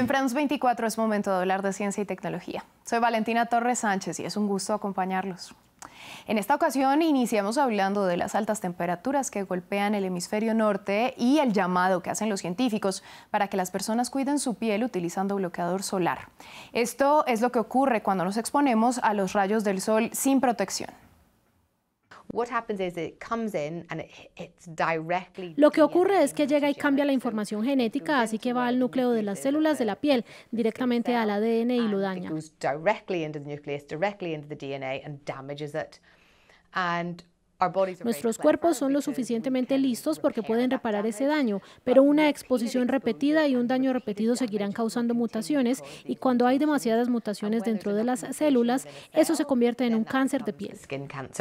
En France 24 es momento de hablar de ciencia y tecnología. Soy Valentina Torres Sánchez y es un gusto acompañarlos. En esta ocasión iniciamos hablando de las altas temperaturas que golpean el hemisferio norte y el llamado que hacen los científicos para que las personas cuiden su piel utilizando bloqueador solar. Esto es lo que ocurre cuando nos exponemos a los rayos del sol sin protección. Lo que ocurre es que llega y cambia la información genética, así que va al núcleo de las células de la piel, directamente al ADN y lo daña. Nuestros cuerpos son lo suficientemente listos porque pueden reparar ese daño, pero una exposición repetida y un daño repetido seguirán causando mutaciones y cuando hay demasiadas mutaciones dentro de las células, eso se convierte en un cáncer de piel.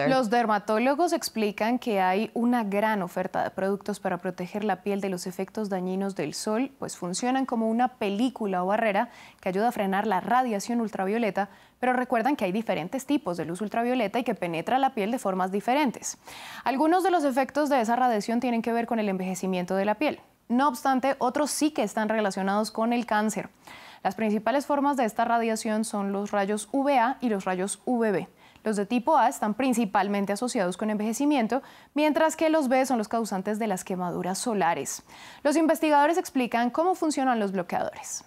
Los dermatólogos explican que hay una gran oferta de productos para proteger la piel de los efectos dañinos del sol, pues funcionan como una película o barrera que ayuda a frenar la radiación ultravioleta pero recuerdan que hay diferentes tipos de luz ultravioleta y que penetra la piel de formas diferentes. Algunos de los efectos de esa radiación tienen que ver con el envejecimiento de la piel. No obstante, otros sí que están relacionados con el cáncer. Las principales formas de esta radiación son los rayos UVA y los rayos UVB. Los de tipo A están principalmente asociados con envejecimiento, mientras que los B son los causantes de las quemaduras solares. Los investigadores explican cómo funcionan los bloqueadores.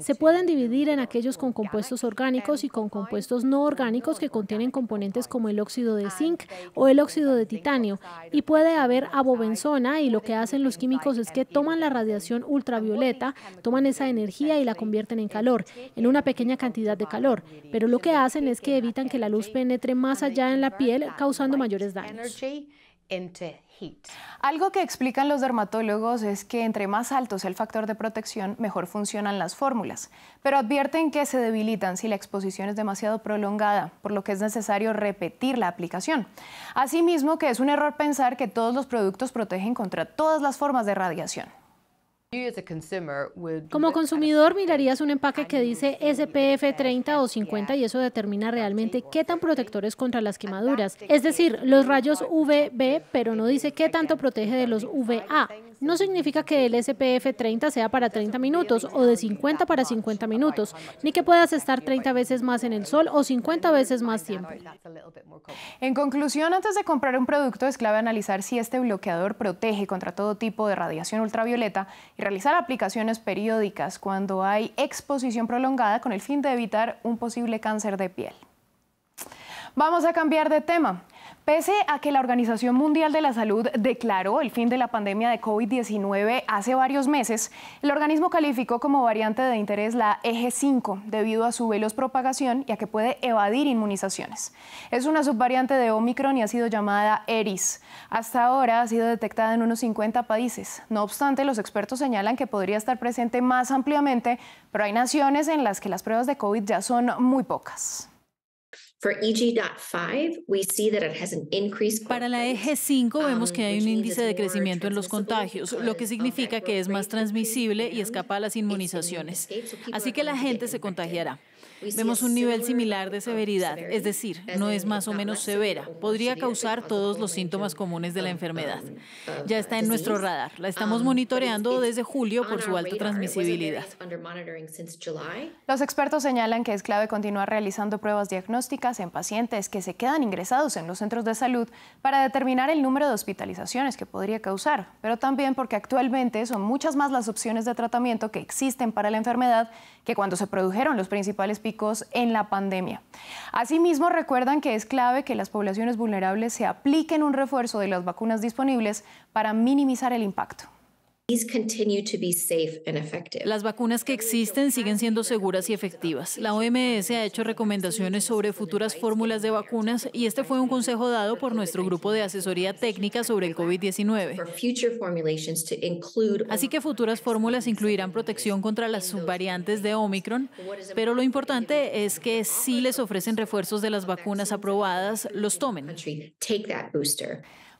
Se pueden dividir en aquellos con compuestos orgánicos y con compuestos no orgánicos que contienen componentes como el óxido de zinc o el óxido de titanio. Y puede haber abobenzona y lo que hacen los químicos es que toman la radiación ultravioleta, toman esa energía y la convierten en calor, en una pequeña cantidad de calor. Pero lo que hacen es que evitan que la luz penetre más allá en la piel, causando mayores daños. Algo que explican los dermatólogos es que entre más alto es el factor de protección, mejor funcionan las fórmulas, pero advierten que se debilitan si la exposición es demasiado prolongada, por lo que es necesario repetir la aplicación. Asimismo, que es un error pensar que todos los productos protegen contra todas las formas de radiación. Como consumidor mirarías un empaque que dice SPF 30 o 50 y eso determina realmente qué tan protector es contra las quemaduras, es decir, los rayos UVB, pero no dice qué tanto protege de los UVA. No significa que el SPF 30 sea para 30 minutos o de 50 para 50 minutos, ni que puedas estar 30 veces más en el sol o 50 veces más tiempo. En conclusión, antes de comprar un producto es clave analizar si este bloqueador protege contra todo tipo de radiación ultravioleta y realizar aplicaciones periódicas cuando hay exposición prolongada con el fin de evitar un posible cáncer de piel. Vamos a cambiar de tema. Pese a que la Organización Mundial de la Salud declaró el fin de la pandemia de COVID-19 hace varios meses, el organismo calificó como variante de interés la eg 5 debido a su veloz propagación y a que puede evadir inmunizaciones. Es una subvariante de Omicron y ha sido llamada ERIS. Hasta ahora ha sido detectada en unos 50 países. No obstante, los expertos señalan que podría estar presente más ampliamente, pero hay naciones en las que las pruebas de COVID ya son muy pocas. Para la eg 5 vemos um, que hay un índice de crecimiento en los contagios, lo que um, significa que es más transmisible y escapa a las inmunizaciones. Así que la gente se contagiará. Vemos un nivel similar de um, severidad, es decir, no es más o menos severa. Podría causar todos los síntomas comunes de la um, enfermedad. Ya está en nuestro radar. La estamos um, monitoreando desde julio por su alta transmisibilidad. Los expertos señalan que es clave continuar realizando pruebas diagnósticas en pacientes que se quedan ingresados en los centros de salud para determinar el número de hospitalizaciones que podría causar, pero también porque actualmente son muchas más las opciones de tratamiento que existen para la enfermedad que cuando se produjeron los principales picos en la pandemia. Asimismo, recuerdan que es clave que las poblaciones vulnerables se apliquen un refuerzo de las vacunas disponibles para minimizar el impacto. Las vacunas que existen siguen siendo seguras y efectivas. La OMS ha hecho recomendaciones sobre futuras fórmulas de vacunas y este fue un consejo dado por nuestro grupo de asesoría técnica sobre el COVID-19. Así que futuras fórmulas incluirán protección contra las subvariantes de Omicron, pero lo importante es que si les ofrecen refuerzos de las vacunas aprobadas, los tomen.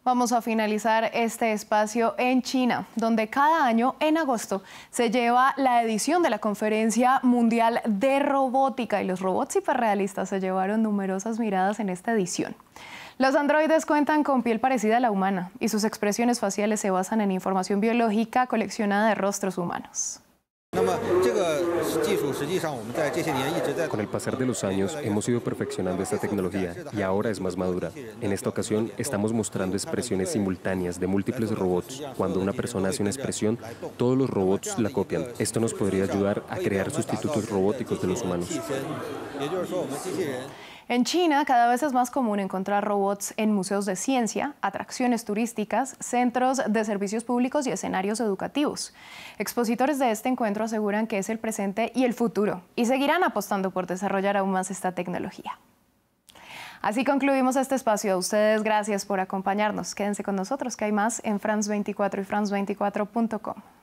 Vamos a finalizar este espacio en China, donde cada año en agosto se lleva la edición de la Conferencia Mundial de Robótica y los robots hiperrealistas se llevaron numerosas miradas en esta edición. Los androides cuentan con piel parecida a la humana y sus expresiones faciales se basan en información biológica coleccionada de rostros humanos. Con el pasar de los años hemos ido perfeccionando esta tecnología y ahora es más madura. En esta ocasión estamos mostrando expresiones simultáneas de múltiples robots. Cuando una persona hace una expresión, todos los robots la copian. Esto nos podría ayudar a crear sustitutos robóticos de los humanos. En China cada vez es más común encontrar robots en museos de ciencia, atracciones turísticas, centros de servicios públicos y escenarios educativos. Expositores de este encuentro aseguran que es el presente y el futuro y seguirán apostando por desarrollar aún más esta tecnología. Así concluimos este espacio. A ustedes gracias por acompañarnos. Quédense con nosotros que hay más en France24 y france24.com.